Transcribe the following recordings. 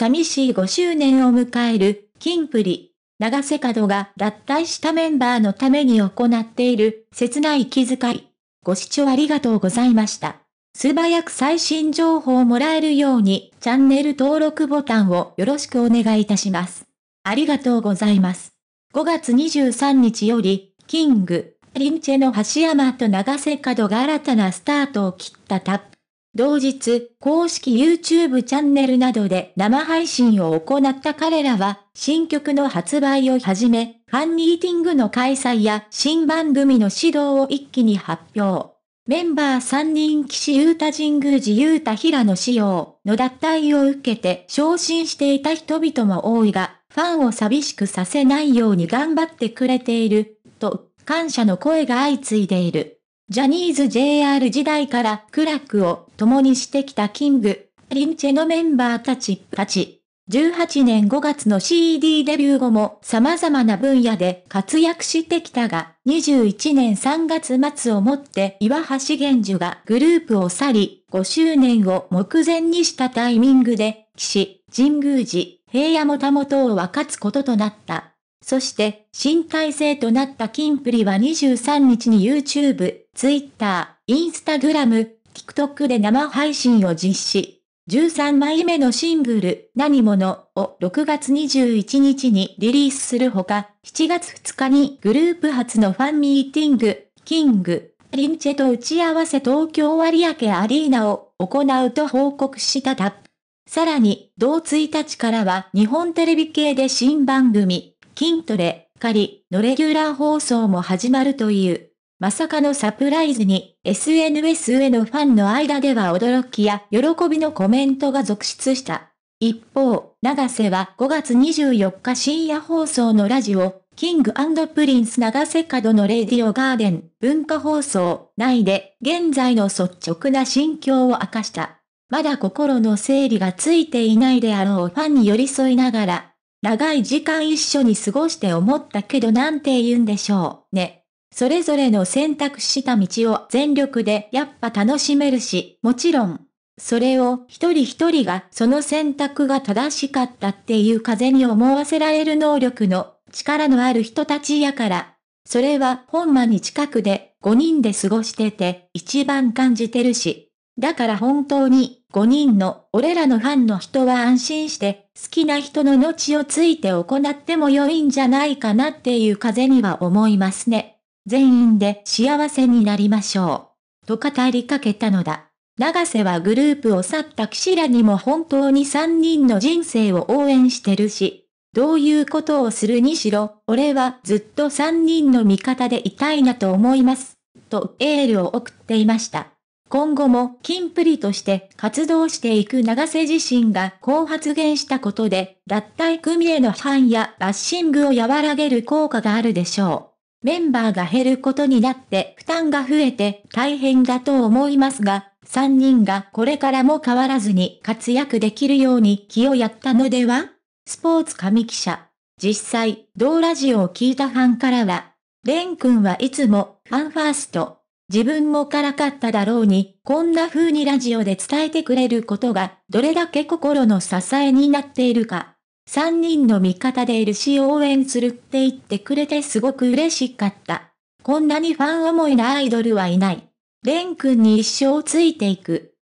寂しい5周年を迎える、キンプリ。長瀬角が脱退したメンバーのために行っている、切ない気遣い。ご視聴ありがとうございました。素早く最新情報をもらえるように、チャンネル登録ボタンをよろしくお願いいたします。ありがとうございます。5月23日より、キング、リンチェの橋山と長瀬角が新たなスタートを切ったタップ。同日、公式 YouTube チャンネルなどで生配信を行った彼らは、新曲の発売をはじめ、ファンミーティングの開催や新番組の指導を一気に発表。メンバー3人岸優太神宮寺優太平野仕様の脱退を受けて昇進していた人々も多いが、ファンを寂しくさせないように頑張ってくれている、と、感謝の声が相次いでいる。ジャニーズ JR 時代から苦楽を共にしてきたキング、リンチェのメンバーたちたち。18年5月の CD デビュー後も様々な分野で活躍してきたが、21年3月末をもって岩橋玄樹がグループを去り、5周年を目前にしたタイミングで、岸、神宮寺、平野もたもとを分かつこととなった。そして、新体制となったキンプリは23日に YouTube、Twitter、Instagram、TikTok で生配信を実施。13枚目のシングル、何者を6月21日にリリースするほか、7月2日にグループ初のファンミーティング、キング、リンチェと打ち合わせ東京割明アリーナを行うと報告したた。さらに、同1日からは日本テレビ系で新番組、筋トレ、カリ、のレギュラー放送も始まるという。まさかのサプライズに、SNS へのファンの間では驚きや喜びのコメントが続出した。一方、長瀬は5月24日深夜放送のラジオ、キングプリンス長瀬角のレディオガーデン文化放送内で現在の率直な心境を明かした。まだ心の整理がついていないであろうファンに寄り添いながら、長い時間一緒に過ごして思ったけどなんて言うんでしょうね。それぞれの選択した道を全力でやっぱ楽しめるし、もちろん、それを一人一人がその選択が正しかったっていう風に思わせられる能力の力のある人たちやから、それは本間に近くで5人で過ごしてて一番感じてるし、だから本当に5人の俺らのファンの人は安心して好きな人の後をついて行っても良いんじゃないかなっていう風には思いますね。全員で幸せになりましょう。と語りかけたのだ。長瀬はグループを去った士らにも本当に3人の人生を応援してるし、どういうことをするにしろ、俺はずっと3人の味方でいたいなと思います。とエールを送っていました。今後もキンプリとして活動していく長瀬自身がこう発言したことで、脱退組への批判やバッシングを和らげる効果があるでしょう。メンバーが減ることになって負担が増えて大変だと思いますが、3人がこれからも変わらずに活躍できるように気をやったのではスポーツ紙記者。実際、同ラジオを聞いたファンからは、レン君はいつもファンファースト。自分もからかっただろうに、こんな風にラジオで伝えてくれることが、どれだけ心の支えになっているか。三人の味方でいるし応援するって言ってくれてすごく嬉しかった。こんなにファン思いなアイドルはいない。レン君に一生ついていく。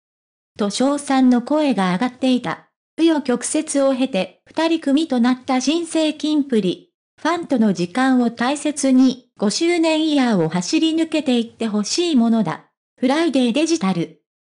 と翔さんの声が上がっていた。紆よ曲折を経て、二人組となった新生金プリ。ファンとの時間を大切に、5周年イヤーを走り抜けていってほしいものだ。フライデーデジタル。